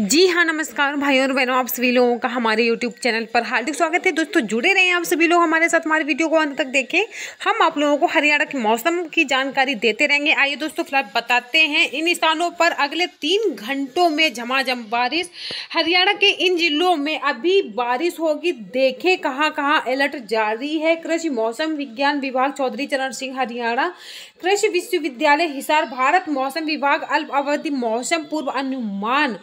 जी हाँ नमस्कार भाइयों और बहनों आप सभी लोगों का हमारे यूट्यूब चैनल पर हार्दिक स्वागत है दोस्तों जुड़े रहें आप सभी लोग हमारे साथ हमारे वीडियो को अंत तक देखें हम आप लोगों को हरियाणा के मौसम की जानकारी देते रहेंगे आइए दोस्तों फिलहाल बताते हैं इन स्थानों पर अगले तीन घंटों में झमाझम बारिश हरियाणा के इन जिलों में अभी बारिश होगी देखें कहाँ कहाँ अलर्ट जारी है कृषि मौसम विज्ञान विभाग चौधरी चरण सिंह हरियाणा कृषि विश्वविद्यालय हिसार भारत मौसम विभाग अल्प अवधि मौसम पूर्व अनुमान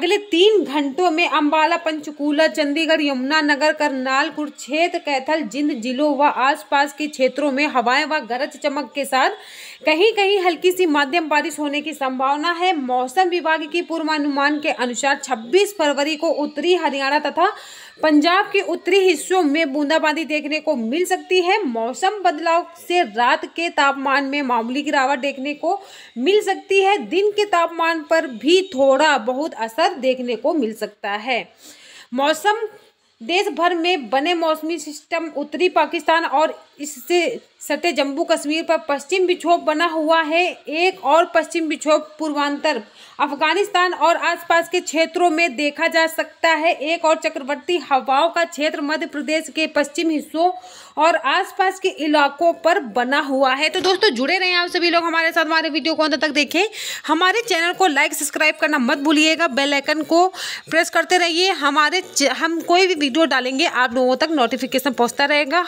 अगले तीन घंटों में अम्बाला पंचकूला चंडीगढ़ यमुनानगर करनाल कुरुक्षेत्र कैथल जिंद जिलों व आसपास के क्षेत्रों में हवाएं व गरज चमक के साथ कहीं कहीं हल्की सी मध्यम बारिश होने की संभावना है मौसम विभाग की पूर्वानुमान के अनुसार 26 फरवरी को उत्तरी हरियाणा तथा पंजाब के उत्तरी हिस्सों में बूंदाबांदी देखने को मिल सकती है मौसम बदलाव से रात के तापमान में मामूली गिरावट देखने को मिल सकती है दिन के तापमान पर भी थोड़ा बहुत असर असर देखने को मिल सकता है मौसम देश भर में बने मौसमी सिस्टम उत्तरी पाकिस्तान और इससे सटे जम्मू कश्मीर पर पश्चिम विक्षोभ बना हुआ है एक और पश्चिम विक्षोभ पूर्वांतर अफगानिस्तान और आसपास के क्षेत्रों में देखा जा सकता है एक और चक्रवर्ती हवाओं का क्षेत्र मध्य प्रदेश के पश्चिम हिस्सों और आसपास के इलाकों पर बना हुआ है तो दोस्तों जुड़े रहें आप सभी लोग हमारे साथ हमारे वीडियो को अंत तक देखें हमारे चैनल को लाइक सब्सक्राइब करना मत भूलिएगा बेलाइकन को प्रेस करते रहिए हमारे हम कोई भी वीडियो डालेंगे आप लोगों तक नोटिफिकेशन पहुँचता रहेगा